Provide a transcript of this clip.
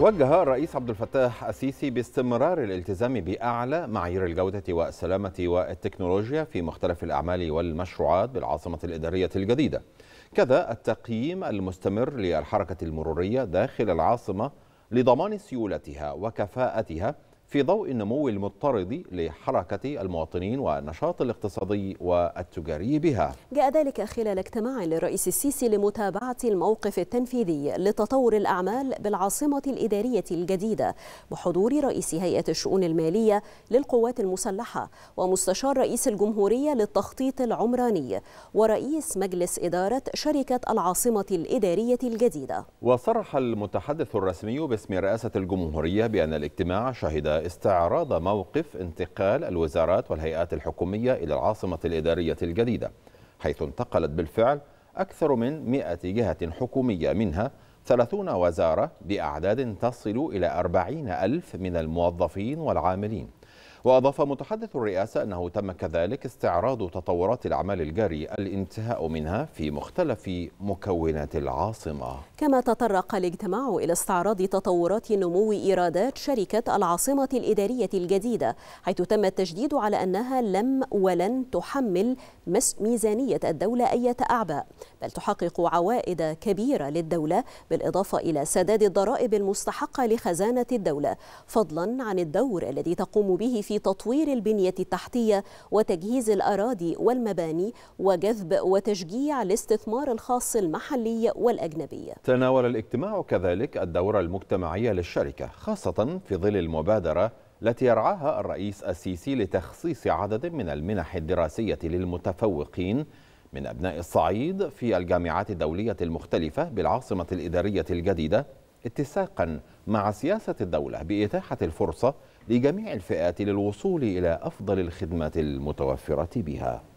وجه الرئيس عبد الفتاح السيسي باستمرار الالتزام باعلى معايير الجوده والسلامه والتكنولوجيا في مختلف الاعمال والمشروعات بالعاصمه الاداريه الجديده. كذا التقييم المستمر للحركه المروريه داخل العاصمه لضمان سيولتها وكفاءتها في ضوء النمو المضطرد لحركة المواطنين والنشاط الاقتصادي والتجاري بها جاء ذلك خلال اجتماع للرئيس السيسي لمتابعة الموقف التنفيذي لتطور الأعمال بالعاصمة الإدارية الجديدة بحضور رئيس هيئة الشؤون المالية للقوات المسلحة ومستشار رئيس الجمهورية للتخطيط العمراني ورئيس مجلس إدارة شركة العاصمة الإدارية الجديدة وصرح المتحدث الرسمي باسم رئاسة الجمهورية بأن الاجتماع شهد استعراض موقف انتقال الوزارات والهيئات الحكومية إلى العاصمة الإدارية الجديدة حيث انتقلت بالفعل أكثر من 100 جهة حكومية منها 30 وزارة بأعداد تصل إلى 40 ألف من الموظفين والعاملين وأضاف متحدث الرئاسة أنه تم كذلك استعراض تطورات الأعمال الجارية الانتهاء منها في مختلف مكونات العاصمة كما تطرق الاجتماع إلى استعراض تطورات نمو إيرادات شركة العاصمة الإدارية الجديدة حيث تم التشديد على أنها لم ولن تحمل ميزانية الدولة أي أعباء بل تحقق عوائد كبيرة للدولة بالإضافة إلى سداد الضرائب المستحقة لخزانة الدولة فضلا عن الدور الذي تقوم به في في تطوير البنية التحتية وتجهيز الأراضي والمباني وجذب وتشجيع الاستثمار الخاص المحلي والأجنبي تناول الاجتماع كذلك الدورة المجتمعية للشركة خاصة في ظل المبادرة التي يرعاها الرئيس السيسي لتخصيص عدد من المنح الدراسية للمتفوقين من أبناء الصعيد في الجامعات الدولية المختلفة بالعاصمة الإدارية الجديدة اتساقا مع سياسة الدولة بإتاحة الفرصة لجميع الفئات للوصول إلى أفضل الخدمات المتوفرة بها